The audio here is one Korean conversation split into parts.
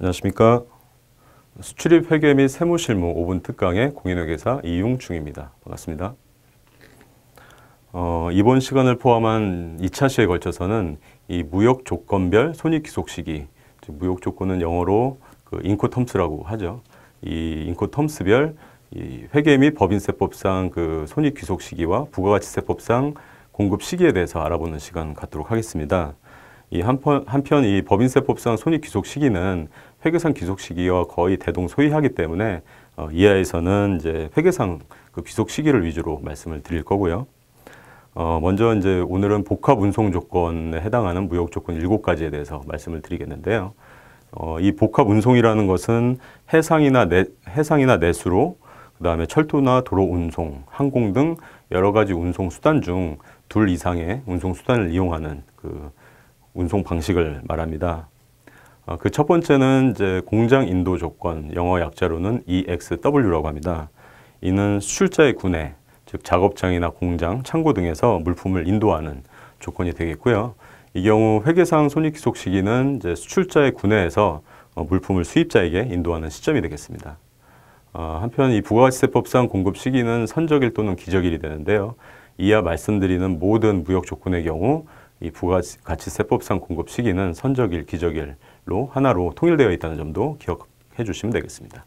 안녕하십니까. 수출입 회계 및 세무실무 5분 특강의 공인회계사 이용충입니다. 반갑습니다. 어, 이번 시간을 포함한 2차 시에 걸쳐서는 이 무역 조건별 손익기속 시기, 무역 조건은 영어로 그 인코텀스라고 하죠. 이 인코텀스별 이 회계 및 법인세법상 그 손익기속 시기와 부가가치세법상 공급 시기에 대해서 알아보는 시간 갖도록 하겠습니다. 이 한편, 한편 이 법인세법상 손익 귀속 시기는 회계상 귀속 시기와 거의 대동소이하기 때문에 어, 이하에서는 이제 회계상 그 귀속 시기를 위주로 말씀을 드릴 거고요. 어, 먼저 이제 오늘은 복합 운송 조건에 해당하는 무역 조건 7가지에 대해서 말씀을 드리겠는데요. 어, 이 복합 운송이라는 것은 해상이나 내, 해상이나 내수로 그다음에 철도나 도로 운송, 항공 등 여러 가지 운송 수단 중 둘 이상의 운송 수단을 이용하는 그 운송 방식을 말합니다. 아, 그첫 번째는 이제 공장 인도 조건, 영어 약자로는 EXW라고 합니다. 이는 수출자의 구내, 즉 작업장이나 공장, 창고 등에서 물품을 인도하는 조건이 되겠고요. 이 경우 회계상 손익기속 시기는 이제 수출자의 구내에서 어, 물품을 수입자에게 인도하는 시점이 되겠습니다. 어, 한편 이 부가가치세법상 공급 시기는 선적일 또는 기적일이 되는데요. 이하 말씀드리는 모든 무역 조건의 경우 이 부가가치세법상 공급 시기는 선적일, 기적일, 로 하나로 통일되어 있다는 점도 기억해 주시면 되겠습니다.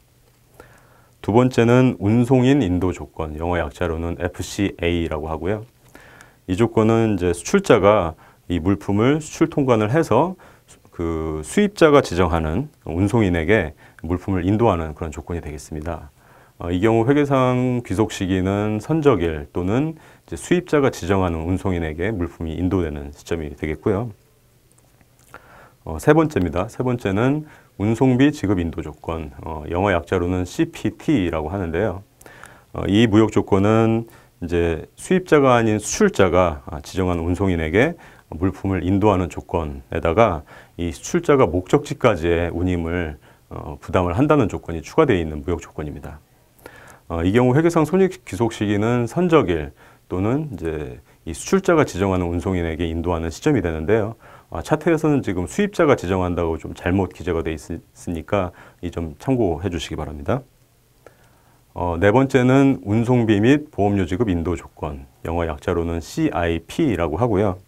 두 번째는 운송인 인도 조건, 영어 약자로는 FCA라고 하고요. 이 조건은 이제 수출자가 이 물품을 수출 통관을 해서 그 수입자가 지정하는 운송인에게 물품을 인도하는 그런 조건이 되겠습니다. 어, 이 경우 회계상 귀속 시기는 선적일 또는 수입자가 지정하는 운송인에게 물품이 인도되는 시점이 되겠고요. 어, 세 번째입니다. 세 번째는 운송비 지급 인도 조건, 어, 영어 약자로는 CPT라고 하는데요. 어, 이 무역 조건은 이제 수입자가 아닌 수출자가 아, 지정한 운송인에게 물품을 인도하는 조건에다가 이 수출자가 목적지까지의 운임을 어, 부담을 한다는 조건이 추가되어 있는 무역 조건입니다. 어, 이 경우 회계상 손익 기속 시기는 선적일 또는 이제 이 수출자가 지정하는 운송인에게 인도하는 시점이 되는데요. 아, 차트에서는 지금 수입자가 지정한다고 좀 잘못 기재가 돼 있으니까 이점 참고해 주시기 바랍니다. 어, 네 번째는 운송비 및 보험료 지급 인도 조건, 영어 약자로는 CIP라고 하고요.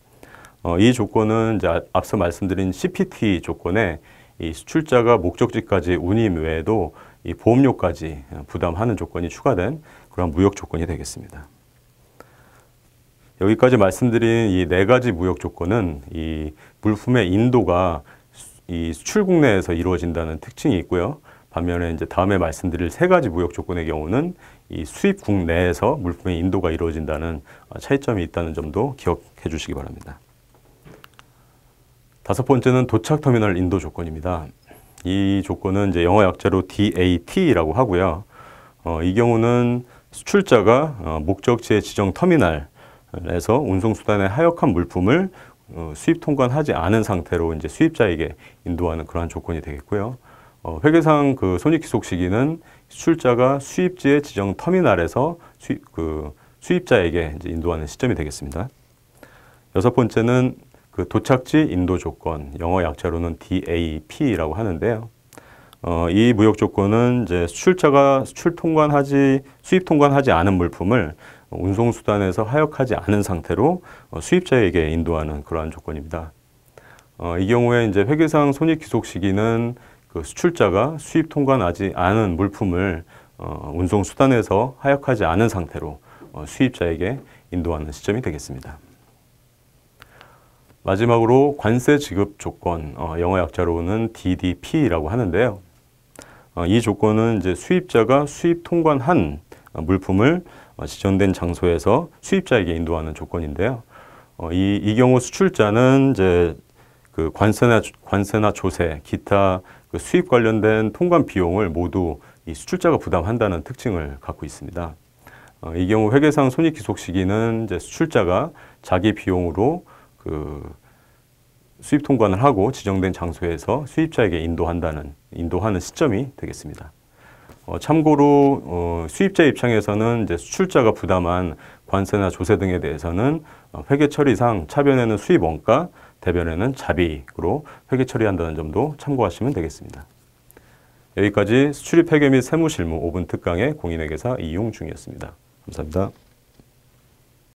어, 이 조건은 이제 앞서 말씀드린 CPT 조건에 이 수출자가 목적지까지 운임 외에도 이 보험료까지 부담하는 조건이 추가된 그런 무역 조건이 되겠습니다. 여기까지 말씀드린 이 네 가지 무역 조건은 이 물품의 인도가 이 수출 국내에서 이루어진다는 특징이 있고요. 반면에 이제 다음에 말씀드릴 세 가지 무역 조건의 경우는 이 수입 국내에서 물품의 인도가 이루어진다는 어, 차이점이 있다는 점도 기억해 주시기 바랍니다. 다섯 번째는 도착 터미널 인도 조건입니다. 이 조건은 이제 영어 약자로 DAT라고 하고요. 어, 이 경우는 수출자가 어, 목적지의 지정 터미널 그래서운송수단에 하역한 물품을 어, 수입 통관하지 않은 상태로 이제 수입자에게 인도하는 그러한 조건이 되겠고요. 어, 회계상 그 손익기속 시기는 수출자가 수입지의 지정 터미널에서 수입, 그 수입자에게 이제 인도하는 시점이 되겠습니다. 여섯 번째는 그 도착지 인도 조건, 영어 약자로는 DAP라고 하는데요. 어, 이 무역 조건은 이제 수출자가 수출 통관하지 수입 통관하지 않은 물품을 운송수단에서 하역하지 않은 상태로 어, 수입자에게 인도하는 그러한 조건입니다. 어, 이 경우에 이제 회계상 손익 기속 시기는 그 수출자가 수입 통과 나지 않은 물품을 어, 운송수단에서 하역하지 않은 상태로 어, 수입자에게 인도하는 시점이 되겠습니다. 마지막으로 관세 지급 조건, 어, 영어 약자로는 DDP라고 하는데요. 어, 이 조건은 이제 수입자가 수입 통관한 물품을 어, 지정된 장소에서 수입자에게 인도하는 조건인데요. 어, 이, 이 경우 수출자는 이제 그 관세나 관세나 조세, 기타 그 수입 관련된 통관 비용을 모두 이 수출자가 부담한다는 특징을 갖고 있습니다. 어, 이 경우 회계상 손익 기속 시기는 이제 수출자가 자기 비용으로 그 수입 통관을 하고 지정된 장소에서 수입자에게 인도한다는 인도하는 시점이 되겠습니다. 어, 참고로 어, 수입자 입장에서는 이제 수출자가 부담한 관세나 조세 등에 대해서는 어, 회계 처리상 차변에는 수입 원가, 대변에는 자비로 회계 처리한다는 점도 참고하시면 되겠습니다. 여기까지 수출입 회계 및 세무실무 5분 특강의 공인회계사 이용 중이었습니다. 감사합니다.